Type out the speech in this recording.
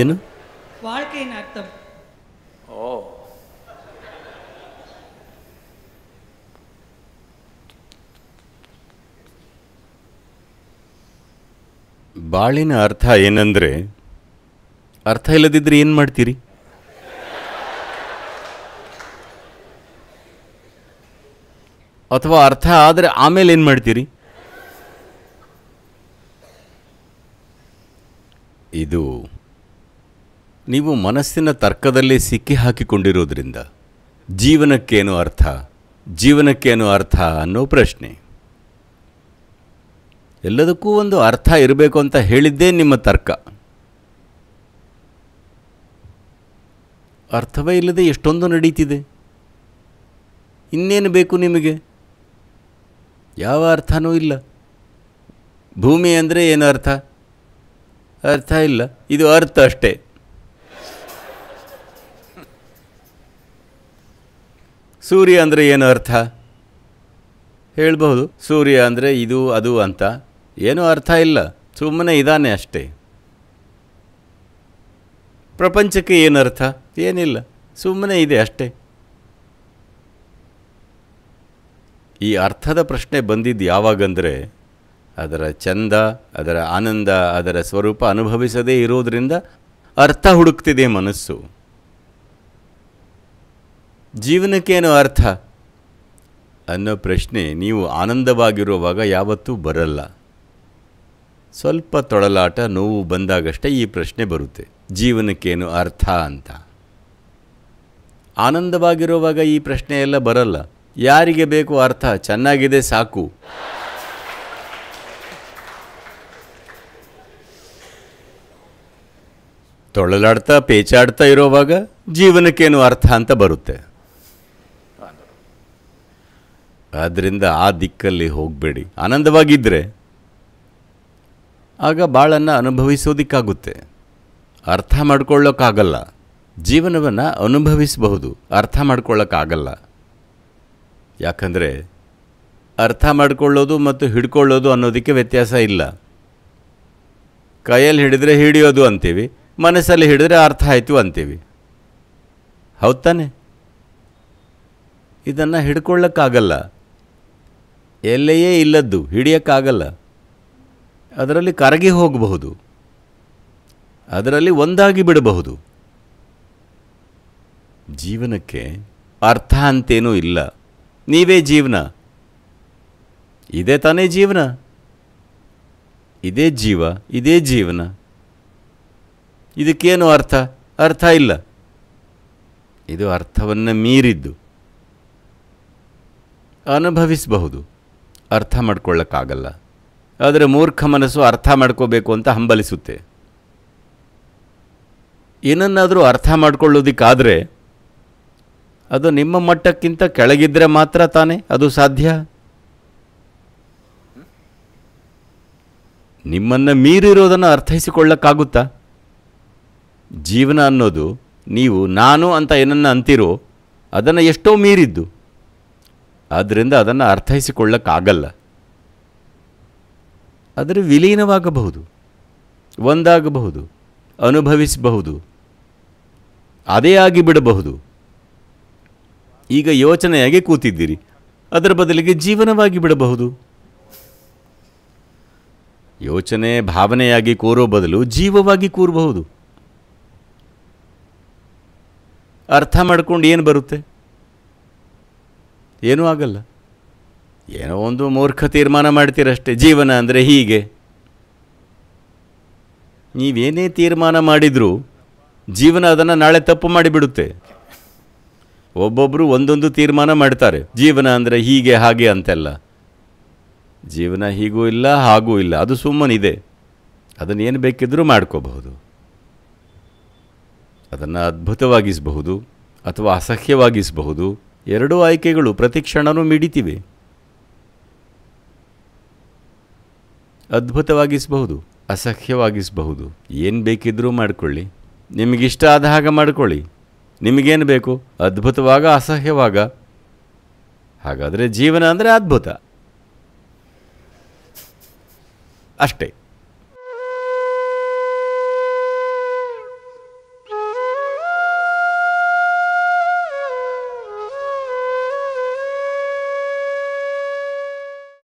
ಏನು ಬಾಳಿನ ಅರ್ಥ ಏನಂದ್ರೆ ಅರ್ಥ ಇಲ್ಲದಿದ್ರೆ ಏನು ಮಾಡ್ತೀರಿ ಅಥವಾ ಅರ್ಥ ಆದ್ರೆ ಆಮೇಲೆ ಏನು ಮಾಡ್ತೀರಿ ಇದು ನೀವು ಮನಸ್ಸಿನ ತರ್ಕದಲ್ಲಿ ಸಿಕ್ಕಿ ಹಾಕಿಕೊಂಡಿರೋದ್ರಿಂದ ಜೀವನಕ್ಕೇನು ಅರ್ಥ ಜೀವನಕ್ಕೇನು ಅರ್ಥ ಅನ್ನೋ ಪ್ರಶ್ನೆ ಎಲ್ಲದಕ್ಕೂ ಒಂದು ಅರ್ಥ ಇರಬೇಕು ಅಂತ ಹೇಳಿದ್ದೇ ನಿಮ್ಮ ತರ್ಕ ಅರ್ಥವೇ ಇಲ್ಲದೆ ಎಷ್ಟೊಂದು ನಡೀತಿದೆ ಇನ್ನೇನು ಬೇಕು ನಿಮಗೆ ಯಾವ ಅರ್ಥನೂ ಇಲ್ಲ ಭೂಮಿ ಅಂದರೆ ಏನು ಅರ್ಥ ಅರ್ಥ ಇಲ್ಲ ಇದು ಅರ್ಥ ಅಷ್ಟೇ ಸೂರ್ಯ ಅಂದರೆ ಏನು ಅರ್ಥ ಹೇಳ್ಬೋದು ಸೂರ್ಯ ಅಂದರೆ ಇದು ಅದು ಅಂತ ಏನೂ ಅರ್ಥ ಇಲ್ಲ ಸುಮ್ಮನೆ ಇದಾನೆ ಅಷ್ಟೇ ಪ್ರಪಂಚಕ್ಕೆ ಏನು ಅರ್ಥ ಏನಿಲ್ಲ ಸುಮ್ಮನೆ ಇದೆ ಅಷ್ಟೇ ಈ ಅರ್ಥದ ಪ್ರಶ್ನೆ ಬಂದಿದ್ದು ಯಾವಾಗಂದರೆ ಅದರ ಚಂದ ಅದರ ಆನಂದ ಅದರ ಸ್ವರೂಪ ಅನುಭವಿಸದೇ ಇರೋದರಿಂದ ಅರ್ಥ ಹುಡುಕ್ತಿದೆ ಮನಸ್ಸು ಜೀವನಕ್ಕೇನು ಅರ್ಥ ಅನ್ನೋ ಪ್ರಶ್ನೆ ನೀವು ಆನಂದವಾಗಿರುವಾಗ ಯಾವತ್ತೂ ಬರಲ್ಲ ಸ್ವಲ್ಪ ತೊಳಲಾಟ ನೋವು ಬಂದಾಗಷ್ಟೇ ಈ ಪ್ರಶ್ನೆ ಬರುತ್ತೆ ಜೀವನಕ್ಕೇನು ಅರ್ಥ ಅಂತ ಆನಂದವಾಗಿರುವಾಗ ಈ ಪ್ರಶ್ನೆ ಎಲ್ಲ ಬರಲ್ಲ ಯಾರಿಗೆ ಬೇಕು ಅರ್ಥ ಚೆನ್ನಾಗಿದೆ ಸಾಕು ತೊಳಲಾಡ್ತಾ ಪೇಚಾಡ್ತಾ ಇರೋವಾಗ ಜೀವನಕ್ಕೇನು ಅರ್ಥ ಅಂತ ಬರುತ್ತೆ ಆದ್ದರಿಂದ ಆ ದಿಕ್ಕಲ್ಲಿ ಹೋಗಬೇಡಿ ಆನಂದವಾಗಿದ್ದರೆ ಆಗ ಬಾಳನ್ನು ಅನುಭವಿಸೋದಕ್ಕಾಗುತ್ತೆ ಅರ್ಥ ಮಾಡ್ಕೊಳ್ಳೋಕ್ಕಾಗಲ್ಲ ಜೀವನವನ್ನು ಅನುಭವಿಸಬಹುದು ಅರ್ಥ ಮಾಡ್ಕೊಳ್ಳೋಕ್ಕಾಗಲ್ಲ ಯಾಕಂದರೆ ಅರ್ಥ ಮಾಡ್ಕೊಳ್ಳೋದು ಮತ್ತು ಹಿಡ್ಕೊಳ್ಳೋದು ಅನ್ನೋದಕ್ಕೆ ವ್ಯತ್ಯಾಸ ಇಲ್ಲ ಕೈಯಲ್ಲಿ ಹಿಡಿದ್ರೆ ಹಿಡಿಯೋದು ಅಂತೀವಿ ಮನಸ್ಸಲ್ಲಿ ಹಿಡಿದ್ರೆ ಅರ್ಥ ಆಯಿತು ಅಂತೀವಿ ಹೌದ್ ತಾನೆ ಇದನ್ನು ಹಿಡ್ಕೊಳ್ಳೋಕ್ಕಾಗಲ್ಲ ಎಲ್ಲೆಯೇ ಇಲ್ಲದ್ದು ಹಿಡಿಯೋಕ್ಕಾಗಲ್ಲ ಅದರಲ್ಲಿ ಕರಗಿ ಹೋಗಬಹುದು ಅದರಲ್ಲಿ ಒಂದಾಗಿ ಬಿಡಬಹುದು ಜೀವನಕ್ಕೆ ಅರ್ಥ ಅಂತೇನೂ ಇಲ್ಲ ನೀವೇ ಜೀವನ ಇದೇ ತಾನೇ ಜೀವನ ಇದೇ ಜೀವ ಇದೇ ಜೀವನ ಇದಕ್ಕೇನು ಅರ್ಥ ಅರ್ಥ ಇಲ್ಲ ಇದು ಅರ್ಥವನ್ನು ಮೀರಿದ್ದು ಅನುಭವಿಸಬಹುದು ಅರ್ಥ ಮಾಡ್ಕೊಳ್ಳೋಕ್ಕಾಗಲ್ಲ ಆದರೆ ಮೂರ್ಖ ಮನಸ್ಸು ಅರ್ಥ ಮಾಡ್ಕೋಬೇಕು ಅಂತ ಹಂಬಲಿಸುತ್ತೆ ಏನನ್ನಾದರೂ ಅರ್ಥ ಮಾಡಿಕೊಳ್ಳೋದಕ್ಕಾದರೆ ಅದು ನಿಮ್ಮ ಮಟ್ಟಕ್ಕಿಂತ ಕೆಳಗಿದ್ರೆ ಮಾತ್ರ ತಾನೇ ಅದು ಸಾಧ್ಯ ನಿಮ್ಮನ್ನು ಮೀರಿರೋದನ್ನು ಅರ್ಥೈಸಿಕೊಳ್ಳಕ್ಕಾಗುತ್ತಾ ಜೀವನ ಅನ್ನೋದು ನೀವು ನಾನು ಅಂತ ಏನನ್ನು ಅಂತೀರೋ ಅದನ್ನು ಎಷ್ಟೋ ಮೀರಿದ್ದು ಆದ್ದರಿಂದ ಅದನ್ನು ಅರ್ಥೈಸಿಕೊಳ್ಳೋಕ್ಕಾಗಲ್ಲ ಆದರೆ ವಿಲೀನವಾಗಬಹುದು ಒಂದಾಗಬಹುದು ಅನುಭವಿಸಬಹುದು ಅದೇ ಆಗಿಬಿಡಬಹುದು ಈಗ ಯೋಚನೆಯಾಗಿ ಕೂತಿದ್ದೀರಿ ಅದರ ಬದಲಿಗೆ ಜೀವನವಾಗಿ ಬಿಡಬಹುದು ಯೋಚನೆ ಭಾವನೆಯಾಗಿ ಕೂರೋ ಬದಲು ಜೀವವಾಗಿ ಕೂರಬಹುದು ಅರ್ಥ ಮಾಡ್ಕೊಂಡು ಏನು ಬರುತ್ತೆ ಏನೂ ಆಗಲ್ಲ ಏನೋ ಒಂದು ಮೂರ್ಖ ತೀರ್ಮಾನ ಮಾಡ್ತೀರಷ್ಟೇ ಜೀವನ ಅಂದರೆ ಹೀಗೆ ನೀವೇನೇ ತೀರ್ಮಾನ ಮಾಡಿದರೂ ಜೀವನ ಅದನ್ನು ನಾಳೆ ತಪ್ಪು ಮಾಡಿಬಿಡುತ್ತೆ ಒಬ್ಬೊಬ್ಬರು ಒಂದೊಂದು ತೀರ್ಮಾನ ಮಾಡ್ತಾರೆ ಜೀವನ ಅಂದರೆ ಹೀಗೆ ಹಾಗೆ ಅಂತೆಲ್ಲ ಜೀವನ ಹೀಗೂ ಇಲ್ಲ ಹಾಗೂ ಇಲ್ಲ ಅದು ಸುಮ್ಮನಿದೆ ಅದನ್ನು ಏನು ಬೇಕಿದ್ದರೂ ಮಾಡ್ಕೋಬಹುದು ಅದನ್ನು ಅದ್ಭುತವಾಗಿಸಬಹುದು ಅಥವಾ ಅಸಹ್ಯವಾಗಿಸಬಹುದು ಎರಡೂ ಆಯ್ಕೆಗಳು ಪ್ರತಿ ಕ್ಷಣವೂ ಮಿಡಿತಿವೆ ಅದ್ಭುತವಾಗಿಸಬಹುದು ಅಸಹ್ಯವಾಗಿಸಬಹುದು ಏನು ಬೇಕಿದ್ದರೂ ಮಾಡಿಕೊಳ್ಳಿ ನಿಮಗಿಷ್ಟ ಆದ ಹಾಗೆ ಮಾಡಿಕೊಳ್ಳಿ ನಿಮಗೇನು ಬೇಕು ಅದ್ಭುತವಾಗ ಅಸಹ್ಯವಾಗ ಹಾಗಾದರೆ ಜೀವನ ಅಂದರೆ ಅದ್ಭುತ ಅಷ್ಟೇ